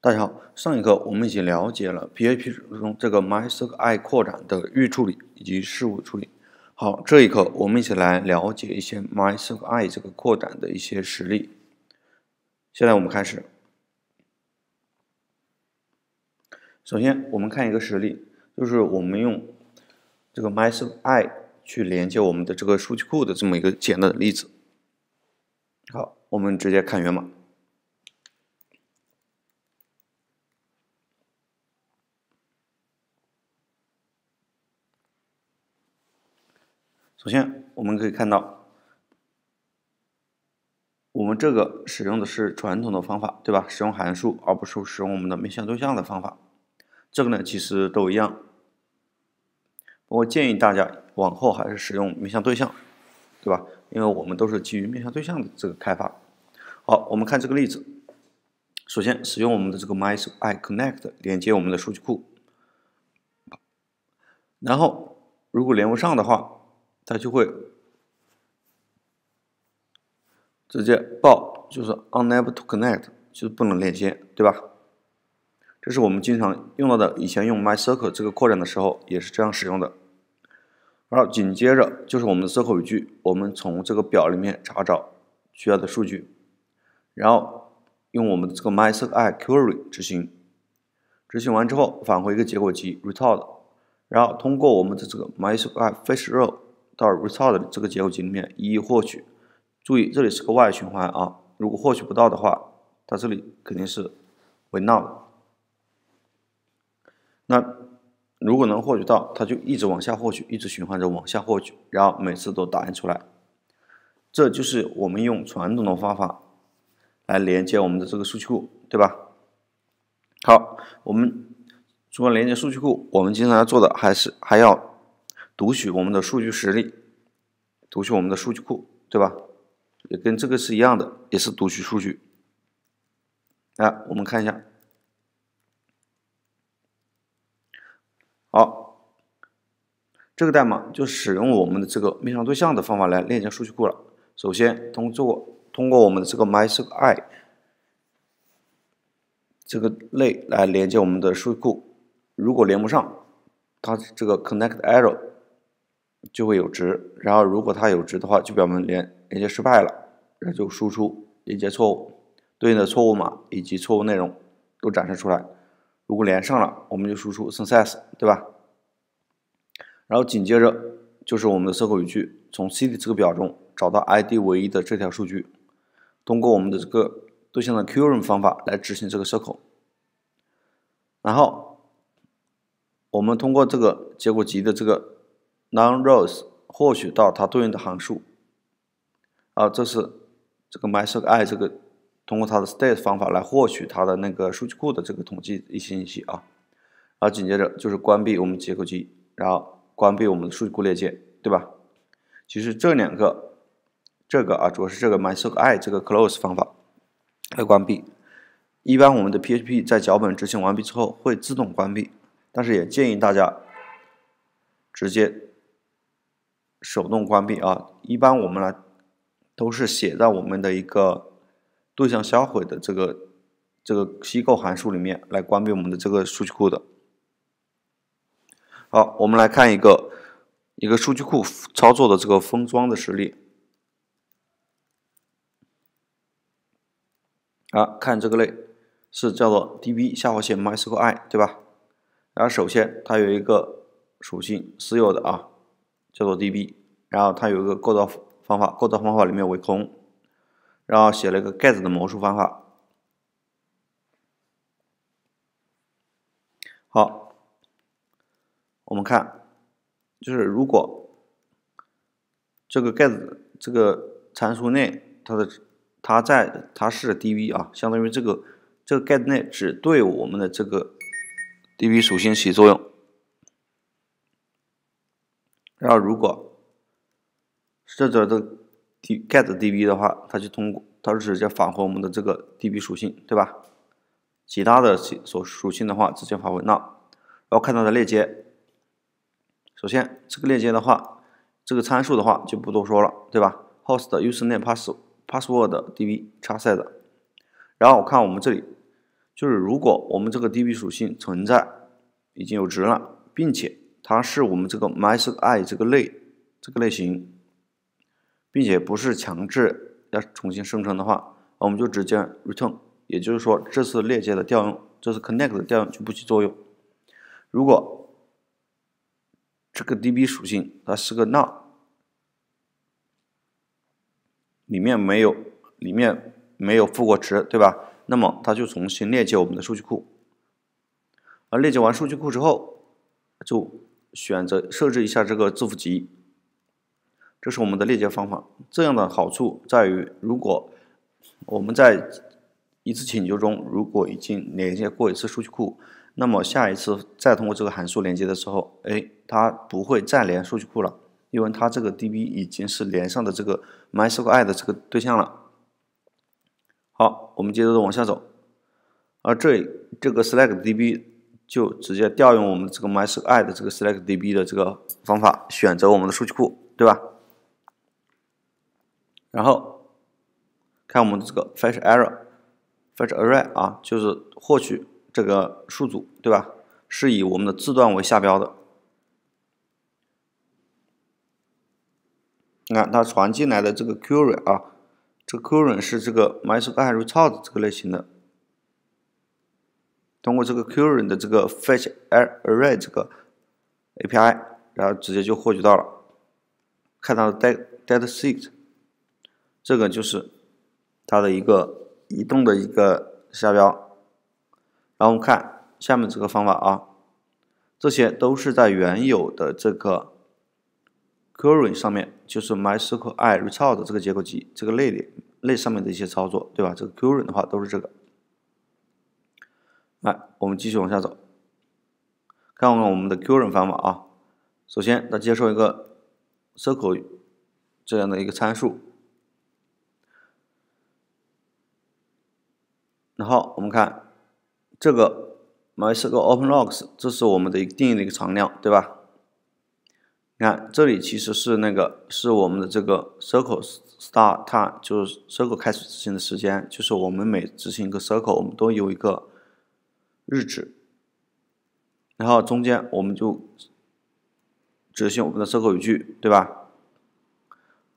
大家好，上一课我们已经了解了 p a p 中这个 My SQL I 扩展的预处理以及事务处理。好，这一课我们一起来了解一些 My SQL I 这个扩展的一些实例。现在我们开始。首先，我们看一个实例，就是我们用这个 My SQL I 去连接我们的这个数据库的这么一个简单的例子。好，我们直接看源码。首先，我们可以看到，我们这个使用的是传统的方法，对吧？使用函数，而不是使用我们的面向对象的方法。这个呢，其实都一样。我建议大家往后还是使用面向对象，对吧？因为我们都是基于面向对象的这个开发。好，我们看这个例子。首先，使用我们的这个 MySQL Connect 连接我们的数据库。然后，如果连不上的话，它就会直接报，就是 unable to connect，就是不能连接，对吧？这是我们经常用到的，以前用 my circle 这个扩展的时候也是这样使用的。然后紧接着就是我们的 SQL 语句，我们从这个表里面查找需要的数据，然后用我们的这个 MySQL query 执行，执行完之后返回一个结果集 result，然后通过我们的这个 MySQL fetch row。到 result 这个结构集里面一一获取，注意这里是个外循环啊。如果获取不到的话，它这里肯定是为 null。那如果能获取到，它就一直往下获取，一直循环着往下获取，然后每次都打印出来。这就是我们用传统的方法来连接我们的这个数据库，对吧？好，我们除了连接数据库，我们经常要做的还是还要。读取我们的数据实例，读取我们的数据库，对吧？也跟这个是一样的，也是读取数据。来，我们看一下。好，这个代码就使用我们的这个面向对象的方法来链接数据库了。首先通过通过我们的这个 MySql 这个类来连接我们的数据库。如果连不上，它这个 Connect Error。就会有值，然后如果它有值的话，就表明连连接失败了，然后就输出连接错误，对应的错误码以及错误内容都展示出来。如果连上了，我们就输出 success，对吧？然后紧接着就是我们的 SQL 语句，从 city 这个表中找到 ID 唯一的这条数据，通过我们的这个对象的 q u e n 方法来执行这个 SQL。然后我们通过这个结果集的这个。non rows 获取到它对应的函数，啊，这是这个 mysqli 这个通过它的 state 方法来获取它的那个数据库的这个统计一些信息啊，然后紧接着就是关闭我们接口机，然后关闭我们的数据库链接，对吧？其实这两个，这个啊，主要是这个 mysqli 这个 close 方法来关闭。一般我们的 PHP 在脚本执行完毕之后会自动关闭，但是也建议大家直接。手动关闭啊，一般我们来都是写在我们的一个对象销毁的这个这个机构函数里面来关闭我们的这个数据库的。好，我们来看一个一个数据库操作的这个封装的实例。啊，看这个类是叫做 DB 下划线 MySQL i 对吧？然后首先它有一个属性私有的啊。叫做 db，然后它有一个构造方法，构造方法里面为空，然后写了一个盖子的魔术方法。好，我们看，就是如果这个盖子这个参数内，它的它在它是 db 啊，相当于这个这个盖子内只对我们的这个 db 属性起作用。然后，如果设置的 get db 的话，它就通过，它直接返回我们的这个 db 属性，对吧？其他的所属性的话，直接返回。那然后看它的链接，首先这个链接的话，这个参数的话就不多说了，对吧？host、user、name、pass、password、db、charset。然后我看我们这里，就是如果我们这个 db 属性存在，已经有值了，并且。它是我们这个 mysqli 这个类这个类型，并且不是强制要重新生成的话，我们就直接 return，也就是说这次链接的调用，这次 connect 的调用就不起作用。如果这个 db 属性它是个 n u l l 里面没有里面没有复过值，对吧？那么它就重新链接我们的数据库。而链接完数据库之后，就选择设置一下这个字符集，这是我们的链接方法。这样的好处在于，如果我们在一次请求中如果已经连接过一次数据库，那么下一次再通过这个函数连接的时候，哎，它不会再连数据库了，因为它这个 DB 已经是连上的这个 MySQL 的这个对象了。好，我们接着往下走，而这这个 Select DB。就直接调用我们这个 MySQL 的这个 select DB 的这个方法选择我们的数据库，对吧？然后看我们的这个 fetch e r r o r fetch array 啊，就是获取这个数组，对吧？是以我们的字段为下标的。你看它传进来的这个 query 啊，这个 query 是这个 MySQL result 这个类型的。通过这个 current 的这个 fetch array 这个 API，然后直接就获取到了，看到 a dead seat，这个就是它的一个移动的一个下标。然后我们看下面这个方法啊，这些都是在原有的这个 current 上面，就是 my s q l i result 这个结构级这个类里。类上面的一些操作，对吧？这个 current 的话都是这个。来，我们继续往下走，看看我们的 c o r n 方法啊，首先它接受一个 circle 这样的一个参数，然后我们看这个，MySQL open logs，这是我们的一个定义的一个常量，对吧？你看这里其实是那个是我们的这个 circle start time，就是 circle 开始执行的时间，就是我们每执行一个 circle，我们都有一个。日志，然后中间我们就执行我们的 SQL 语句，对吧？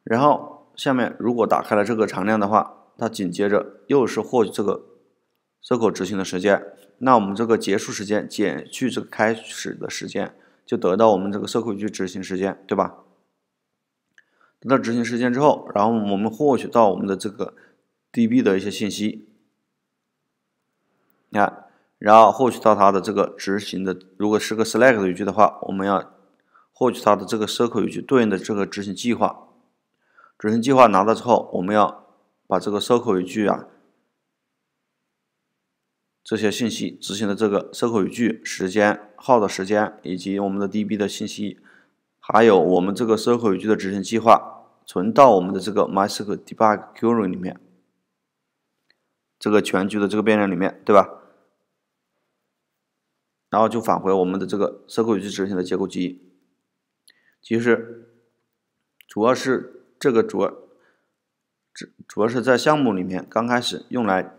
然后下面如果打开了这个常量的话，它紧接着又是获取这个 SQL 执行的时间。那我们这个结束时间减去这个开始的时间，就得到我们这个 SQL 语句执行时间，对吧？得到执行时间之后，然后我们获取到我们的这个 DB 的一些信息，你看。然后获取到它的这个执行的，如果是个 SELECT 语句的话，我们要获取它的这个 SQL 语句对应的这个执行计划。执行计划拿到之后，我们要把这个 SQL 语句啊这些信息，执行的这个 SQL 语句时间号的时间，以及我们的 DB 的信息，还有我们这个 SQL 语句的执行计划，存到我们的这个 MySQL debug query 里面，这个全局的这个变量里面，对吧？然后就返回我们的这个 SQL 语句执行的结构集。其实主要是这个主要主主要是在项目里面刚开始用来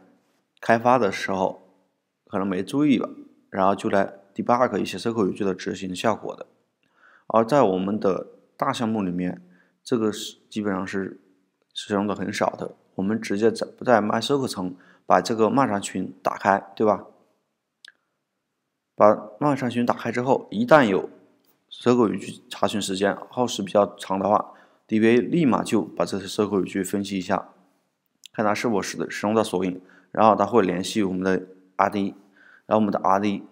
开发的时候可能没注意吧，然后就来 debug 一些 SQL 语句的执行效果的，而在我们的大项目里面，这个是基本上是使用的很少的，我们直接在在 My SQL 层把这个漫长群打开，对吧？把慢查询打开之后，一旦有搜狗语句查询时间耗时比较长的话，DB a 立马就把这些搜狗语句分析一下，看它是否使使用的索引，然后它会联系我们的 RD，然后我们的 RD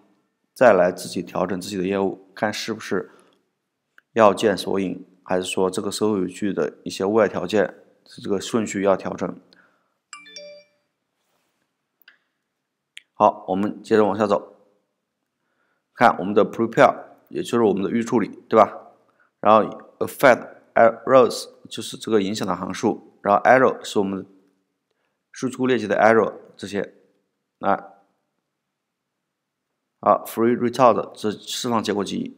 再来自己调整自己的业务，看是不是要建索引，还是说这个搜狗语句的一些外条件这个顺序要调整。好，我们接着往下走。看我们的 prepare，也就是我们的预处理，对吧？然后 affect r o r s 就是这个影响的行数，然后 error 是我们数据库链接的 error 这些，来，好 free result 这释放结果集，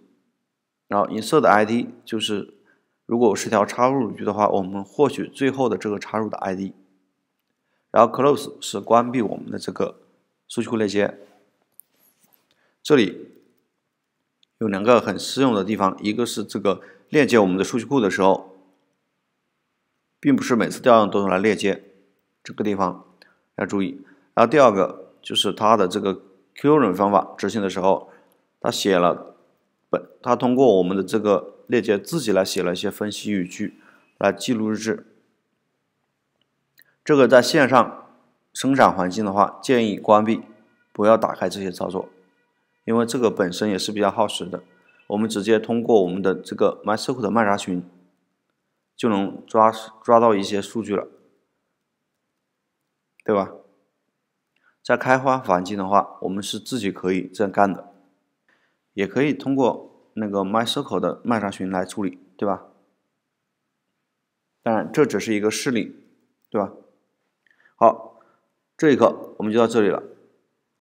然后 insert id 就是如果是条插入语句的话，我们获取最后的这个插入的 id，然后 close 是关闭我们的这个数据库链接，这里。有两个很适用的地方，一个是这个链接我们的数据库的时候，并不是每次调用都能来链接，这个地方要注意。然后第二个就是它的这个 q u 方法执行的时候，它写了本，它通过我们的这个链接自己来写了一些分析语句来记录日志。这个在线上生产环境的话，建议关闭，不要打开这些操作。因为这个本身也是比较耗时的，我们直接通过我们的这个 MySQL 的慢查询就能抓抓到一些数据了，对吧？在开发环境的话，我们是自己可以这样干的，也可以通过那个 MySQL 的慢查询来处理，对吧？当然，这只是一个事例，对吧？好，这一课我们就到这里了。